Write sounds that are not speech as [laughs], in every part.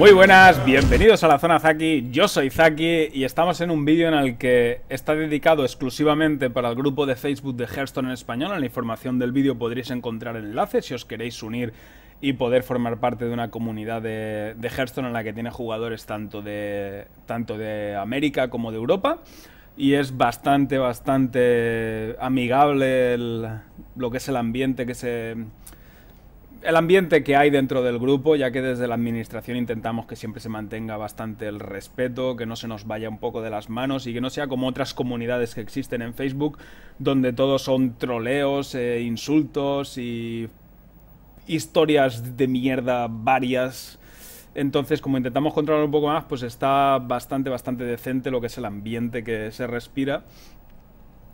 Muy buenas, bienvenidos a la zona Zaki, yo soy Zaki y estamos en un vídeo en el que está dedicado exclusivamente para el grupo de Facebook de Hearthstone en español. En la información del vídeo podréis encontrar el enlace si os queréis unir y poder formar parte de una comunidad de, Hearthstone en la que tiene jugadores tanto de, tanto de América como de Europa. Y es bastante, bastante amigable lo que es el ambiente que se el ambiente que hay dentro del grupo, ya que desde la administración intentamos que siempre se mantenga bastante el respeto, que no se nos vaya un poco de las manos y que no sea como otras comunidades que existen en Facebook, donde todos son troleos, eh, insultos y historias de mierda varias. Entonces, como intentamos controlar un poco más, pues está bastante, bastante decente lo que es el ambiente que se respira.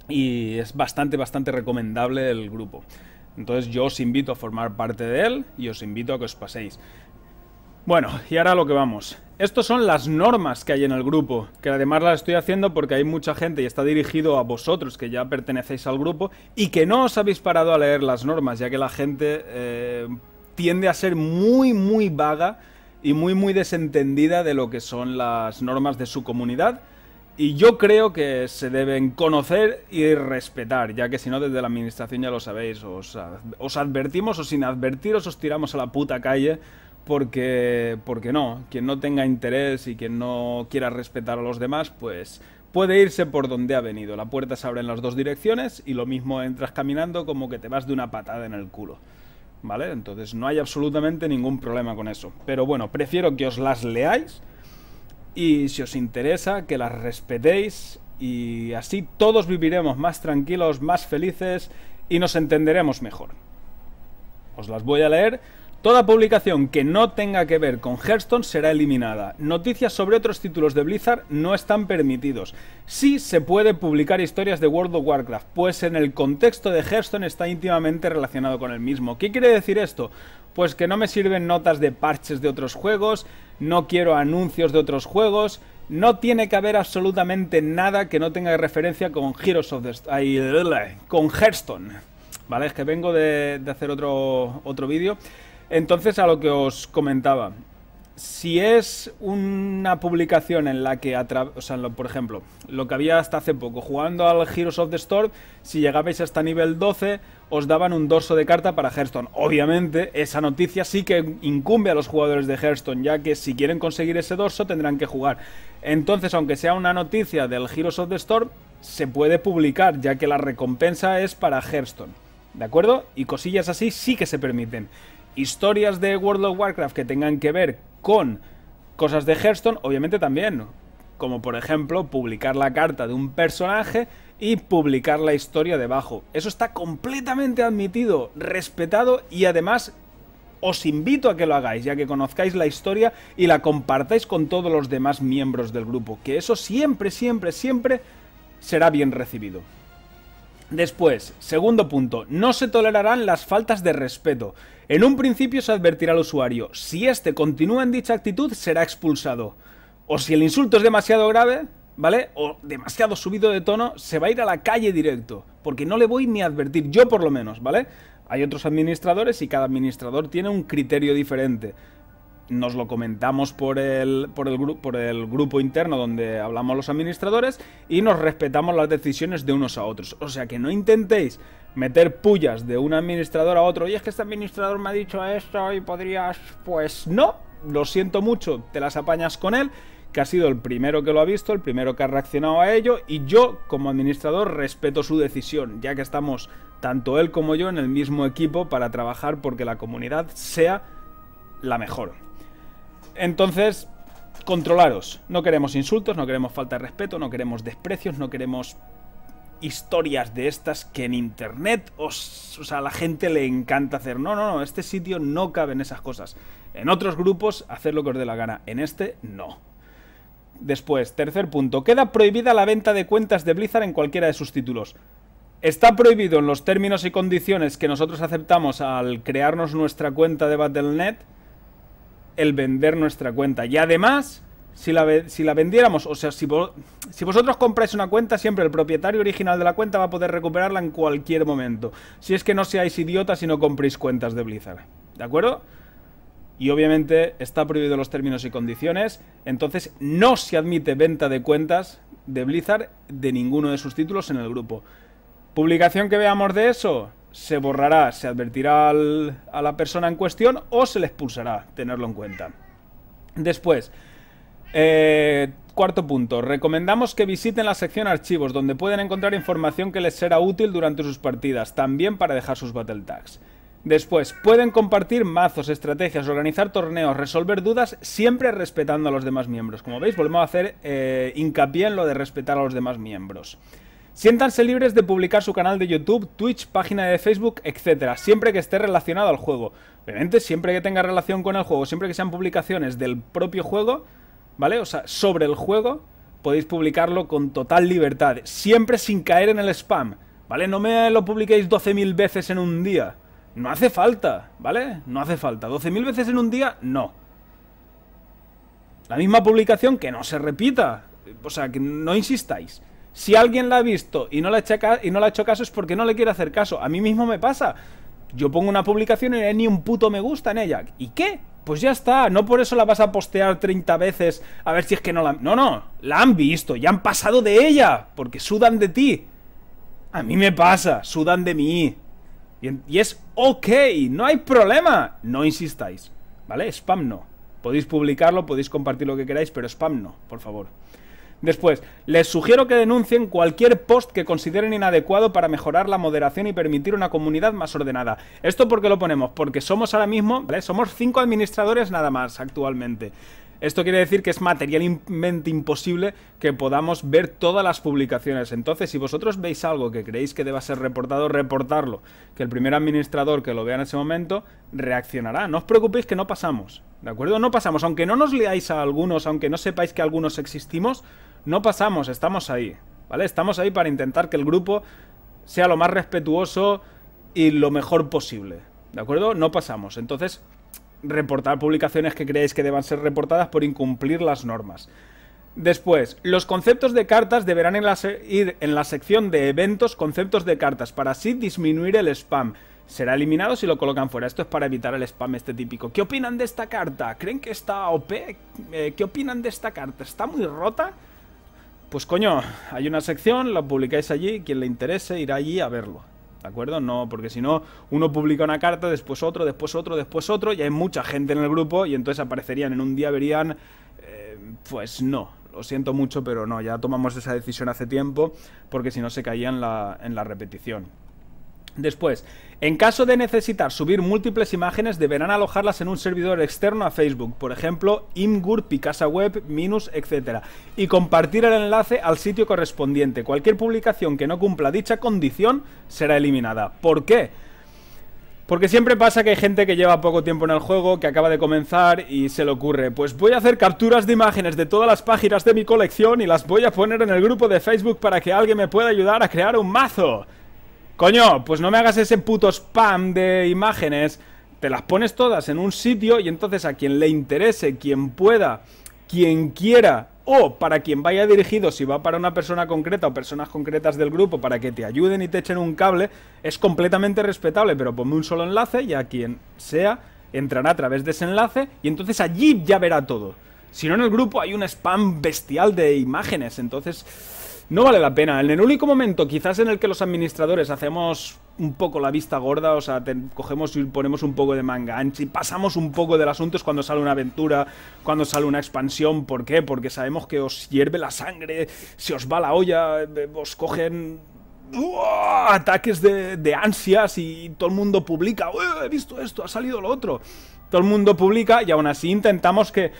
Y es bastante, bastante recomendable el grupo. Entonces yo os invito a formar parte de él y os invito a que os paséis. Bueno, y ahora a lo que vamos. Estas son las normas que hay en el grupo, que además las estoy haciendo porque hay mucha gente y está dirigido a vosotros que ya pertenecéis al grupo y que no os habéis parado a leer las normas, ya que la gente eh, tiende a ser muy, muy vaga y muy, muy desentendida de lo que son las normas de su comunidad y yo creo que se deben conocer y respetar, ya que si no desde la administración ya lo sabéis, os, advertimos o sin advertiros os tiramos a la puta calle porque, porque no, quien no tenga interés y quien no quiera respetar a los demás, pues puede irse por donde ha venido. La puerta se abre en las dos direcciones y lo mismo entras caminando como que te vas de una patada en el culo. ¿Vale? Entonces no hay absolutamente ningún problema con eso. Pero bueno, prefiero que os las leáis y si os interesa que las respetéis y así todos viviremos más tranquilos, más felices y nos entenderemos mejor. Os las voy a leer Toda publicación que no tenga que ver con Hearthstone será eliminada. Noticias sobre otros títulos de Blizzard no están permitidos. Sí se puede publicar historias de World of Warcraft, pues en el contexto de Hearthstone está íntimamente relacionado con el mismo. ¿Qué quiere decir esto? Pues que no me sirven notas de parches de otros juegos, no quiero anuncios de otros juegos, no tiene que haber absolutamente nada que no tenga referencia con Heroes of the... con Hearthstone. Vale, es que vengo de, hacer otro, otro vídeo. Entonces, a lo que os comentaba, si es una publicación en la que, o por ejemplo, lo que había hasta hace poco, jugando al Heroes of the Storm, si llegabais hasta nivel 12, os daban un dorso de carta para Hearthstone. Obviamente, esa noticia sí que incumbe a los jugadores de Hearthstone, ya que si quieren conseguir ese dorso tendrán que jugar. Entonces, aunque sea una noticia del Heroes of the Storm, se puede publicar, ya que la recompensa es para Hearthstone. ¿De acuerdo? Y cosillas así sí que se permiten historias de World of Warcraft que tengan que ver con cosas de Hearthstone, obviamente también. Como por ejemplo publicar la carta de un personaje y publicar la historia debajo. Eso está completamente admitido, respetado y además os invito a que lo hagáis, ya que conozcáis la historia y la compartáis con todos los demás miembros del grupo, que eso siempre, siempre, siempre será bien recibido. Después, segundo punto, no se tolerarán las faltas de respeto. En un principio se advertirá al usuario, si éste continúa en dicha actitud será expulsado. O si el insulto es demasiado grave, ¿vale? O demasiado subido de tono, se va a ir a la calle directo, porque no le voy ni a advertir, yo por lo menos, ¿vale? Hay otros administradores y cada administrador tiene un criterio diferente nos lo comentamos por el, por, el por el grupo interno donde hablamos los administradores y nos respetamos las decisiones de unos a otros. O sea que no intentéis meter pullas de un administrador a otro y es que este administrador me ha dicho esto y podrías... Pues no, lo siento mucho, te las apañas con él que ha sido el primero que lo ha visto, el primero que ha reaccionado a ello, y yo, como administrador, respeto su decisión, ya que estamos tanto él como yo en el mismo equipo para trabajar porque la comunidad sea la mejor. Entonces, controlaros. No queremos insultos, no queremos falta de respeto, no queremos desprecios, no queremos historias de estas que en internet os, o sea, a la gente le encanta hacer. No, no, no, este sitio no caben esas cosas. En otros grupos, hacer lo que os dé la gana. En este, no. Después, tercer punto. Queda prohibida la venta de cuentas de Blizzard en cualquiera de sus títulos. Está prohibido en los términos y condiciones que nosotros aceptamos al crearnos nuestra cuenta de Battle.net el vender nuestra cuenta. Y además, si la, si la vendiéramos, o sea, si, si vosotros compráis una cuenta, siempre el propietario original de la cuenta va a poder recuperarla en cualquier momento. Si es que no seáis idiotas y no compréis cuentas de Blizzard. ¿De acuerdo? y obviamente está prohibido los términos y condiciones, entonces no se admite venta de cuentas de Blizzard de ninguno de sus títulos en el grupo. ¿Publicación que veamos de eso? se borrará, se advertirá a la persona en cuestión o se le expulsará, tenerlo en cuenta. Después, eh, cuarto punto, recomendamos que visiten la sección archivos donde pueden encontrar información que les será útil durante sus partidas, también para dejar sus battle tags. Después, pueden compartir mazos, estrategias, organizar torneos, resolver dudas, siempre respetando a los demás miembros. Como veis, volvemos a hacer eh, hincapié en lo de respetar a los demás miembros. Siéntanse libres de publicar su canal de YouTube, Twitch, página de Facebook, etc. siempre que esté relacionado al juego. Obviamente, siempre que tenga relación con el juego, siempre que sean publicaciones del propio juego, ¿vale? O sea, sobre el juego, podéis publicarlo con total libertad, siempre sin caer en el spam, ¿vale? No me lo publiquéis 12.000 veces en un día. No hace falta, ¿vale? No hace falta. 12.000 veces en un día, no. La misma publicación que no se repita. O sea, que no insistáis. Si alguien la ha visto y no la, ha y no la ha hecho caso es porque no le quiere hacer caso. A mí mismo me pasa. Yo pongo una publicación y ni un puto me gusta en ella. ¿Y qué? Pues ya está, no por eso la vas a postear 30 veces a ver si es que no la... No, no, la han visto, ya han pasado de ella, porque sudan de ti. A mí me pasa, sudan de mí. Y, y es ok, no hay problema. No insistáis, ¿vale? Spam no. Podéis publicarlo, podéis compartir lo que queráis, pero spam no, por favor. Después, les sugiero que denuncien cualquier post que consideren inadecuado para mejorar la moderación y permitir una comunidad más ordenada. ¿Esto por qué lo ponemos? Porque somos ahora mismo, ¿vale? Somos cinco administradores nada más actualmente. Esto quiere decir que es materialmente imposible que podamos ver todas las publicaciones. Entonces, si vosotros veis algo que creéis que deba ser reportado, reportarlo. Que el primer administrador que lo vea en ese momento reaccionará. No os preocupéis que no pasamos. ¿De acuerdo? No pasamos. Aunque no nos leáis a algunos, aunque no sepáis que algunos existimos, no pasamos, estamos ahí, ¿vale? Estamos ahí para intentar que el grupo sea lo más respetuoso y lo mejor posible, ¿de acuerdo? No pasamos, entonces reportar publicaciones que creéis que deban ser reportadas por incumplir las normas. Después, los conceptos de cartas deberán ir en la sección de eventos conceptos de cartas para así disminuir el spam. Será eliminado si lo colocan fuera. Esto es para evitar el spam este típico. ¿Qué opinan de esta carta? ¿Creen que está OP? Eh, ¿Qué opinan de esta carta? ¿Está muy rota? Pues coño, hay una sección, la publicáis allí, quien le interese irá allí a verlo. ¿De acuerdo? No, porque si no, uno publica una carta, después otro, después otro, después otro, y hay mucha gente en el grupo, y entonces aparecerían en un día, verían, eh, pues no, lo siento mucho, pero no, ya tomamos esa decisión hace tiempo, porque si no se caía la, en la repetición. Después, en caso de necesitar subir múltiples imágenes, deberán alojarlas en un servidor externo a Facebook, por ejemplo, Imgur, Picasa Web, Minus, etc. Y compartir el enlace al sitio correspondiente. Cualquier publicación que no cumpla dicha condición será eliminada. ¿Por qué? Porque siempre pasa que hay gente que lleva poco tiempo en el juego, que acaba de comenzar y se le ocurre, pues voy a hacer capturas de imágenes de todas las páginas de mi colección y las voy a poner en el grupo de Facebook para que alguien me pueda ayudar a crear un mazo. Coño, pues no me hagas ese puto spam de imágenes. Te las pones todas en un sitio y entonces a quien le interese, quien pueda, quien quiera o para quien vaya dirigido, si va para una persona concreta o personas concretas del grupo para que te ayuden y te echen un cable, es completamente respetable, pero ponme un solo enlace y a quien sea entrará a través de ese enlace y entonces allí ya verá todo. Si no en el grupo hay un spam bestial de imágenes, entonces no vale la pena. En el único momento, quizás en el que los administradores hacemos un poco la vista gorda, o sea, cogemos y ponemos un poco de manga y pasamos un poco del asunto, es cuando sale una aventura, cuando sale una expansión. ¿Por qué? Porque sabemos que os hierve la sangre, se os va la olla, eh, os cogen ataques de, de, ansias y todo el mundo publica, he visto esto, ha salido lo otro. Todo el mundo publica y aún así intentamos que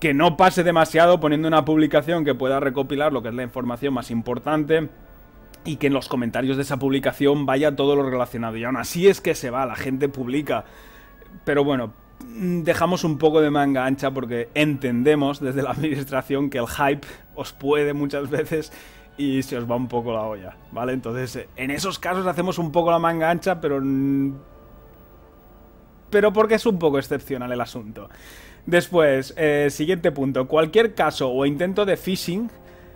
que no pase demasiado poniendo una publicación que pueda recopilar lo que es la información más importante y que en los comentarios de esa publicación vaya todo lo relacionado. Y aún así es que se va, la gente publica. Pero bueno, mm, dejamos un poco de manga ancha porque entendemos desde la [laughs] administración que el hype os puede muchas veces y se os va un poco la olla, ¿vale? Entonces, en esos casos hacemos un poco la manga ancha, pero... Pero porque es un poco excepcional el asunto. Después, eh, siguiente punto. Cualquier caso o intento de phishing,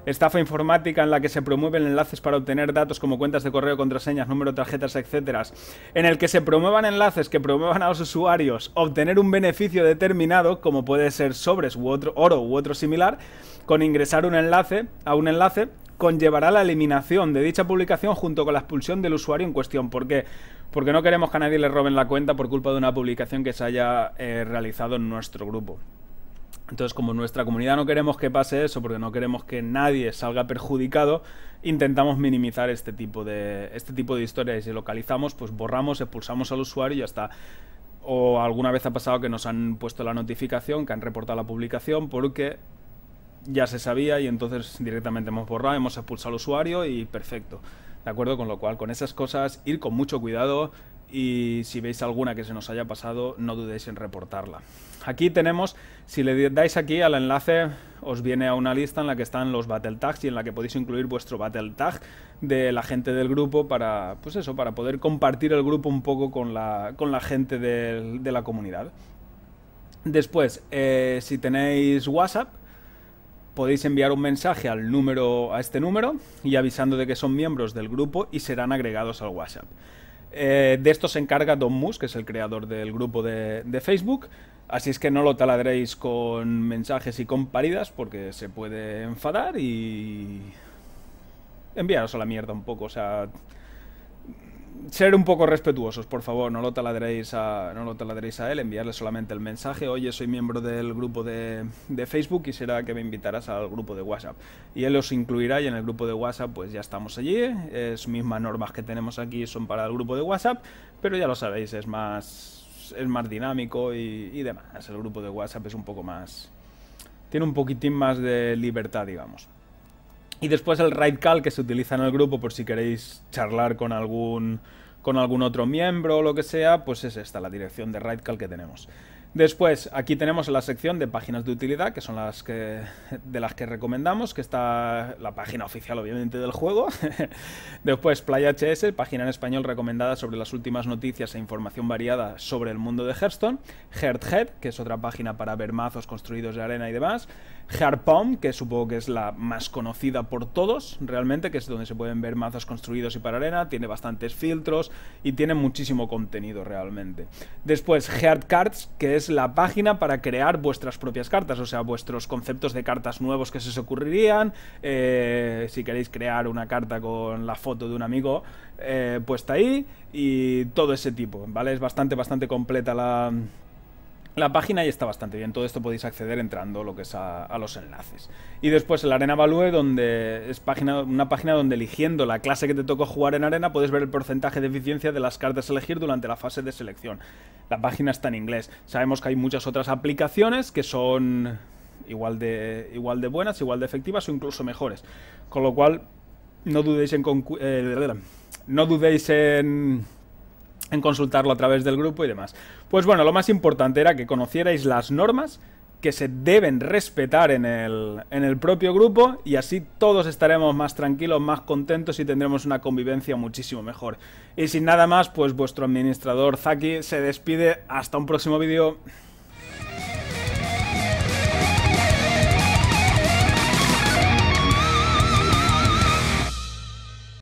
estafa informática en la que se promueven enlaces para obtener datos como cuentas de correo, contraseñas, número tarjetas, etc. En el que se promuevan enlaces que promuevan a los usuarios obtener un beneficio determinado, como puede ser sobres u otro oro u otro similar, con ingresar un enlace a un enlace conllevará la eliminación de dicha publicación junto con la expulsión del usuario en cuestión, porque porque no queremos que a nadie le roben la cuenta por culpa de una publicación que se haya eh, realizado en nuestro grupo. Entonces, como nuestra comunidad no queremos que pase eso, porque no queremos que nadie salga perjudicado, intentamos minimizar este tipo de, este tipo de historias. Y si localizamos, pues borramos, expulsamos al usuario y ya está. O alguna vez ha pasado que nos han puesto la notificación, que han reportado la publicación, porque ya se sabía y entonces directamente hemos borrado, hemos expulsado al usuario y perfecto. ¿De acuerdo? Con lo cual, con esas cosas, ir con mucho cuidado y si veis alguna que se nos haya pasado, no dudéis en reportarla. Aquí tenemos, si le dais aquí al enlace, os viene a una lista en la que están los battle tags y en la que podéis incluir vuestro battle tag de la gente del grupo para, pues eso, para poder compartir el grupo un poco con la, con la gente de, la comunidad. Después, eh, si tenéis WhatsApp, podéis enviar un mensaje al número, a este número y avisando de que son miembros del grupo y serán agregados al WhatsApp. Eh, de esto se encarga Don Mus, que es el creador del grupo de, de, Facebook. Así es que no lo taladréis con mensajes y con paridas porque se puede enfadar y enviaros a la mierda un poco. O sea, ser un poco respetuosos, por favor, no lo taladréis a, no lo a él, enviarle solamente el mensaje, oye, soy miembro del grupo de, de Facebook, será que me invitaras al grupo de WhatsApp. Y él os incluirá y en el grupo de WhatsApp pues ya estamos allí, es mismas normas que tenemos aquí son para el grupo de WhatsApp, pero ya lo sabéis, es más, es más dinámico y, y demás, el grupo de WhatsApp es un poco más... tiene un poquitín más de libertad, digamos. Y después el right call que se utiliza en el grupo por si queréis charlar con algún, con algún otro miembro o lo que sea, pues es esta la dirección de right call que tenemos. Después, aquí tenemos la sección de páginas de utilidad, que son las que, de las que recomendamos, que está la página oficial, obviamente, del juego. [laughs] Después, PlayHS, HS, página en español recomendada sobre las últimas noticias e información variada sobre el mundo de Hearthstone. Hearthhead, que es otra página para ver mazos construidos de arena y demás. Heart que supongo que es la más conocida por todos, realmente, que es donde se pueden ver mazos construidos y para arena, tiene bastantes filtros y tiene muchísimo contenido realmente. Después, Heart Cards, que es la página para crear vuestras propias cartas, o sea, vuestros conceptos de cartas nuevos que se os ocurrirían. Eh, si queréis crear una carta con la foto de un amigo eh, puesta ahí y todo ese tipo, ¿vale? Es bastante, bastante completa la, la página ya está bastante bien, todo esto podéis acceder entrando lo que es a, los enlaces. Y después el Arena Value, donde es página, una página donde eligiendo la clase que te tocó jugar en Arena puedes ver el porcentaje de eficiencia de las cartas a elegir durante la fase de selección. La página está en inglés. Sabemos que hay muchas otras aplicaciones que son igual de, igual de buenas, igual de efectivas o incluso mejores. Con lo cual, no dudéis en... Eh, no dudéis en en consultarlo a través del grupo y demás. Pues bueno, lo más importante era que conocierais las normas que se deben respetar en el, en el propio grupo y así todos estaremos más tranquilos, más contentos y tendremos una convivencia muchísimo mejor. Y sin nada más, pues vuestro administrador Zaki se despide. Hasta un próximo vídeo.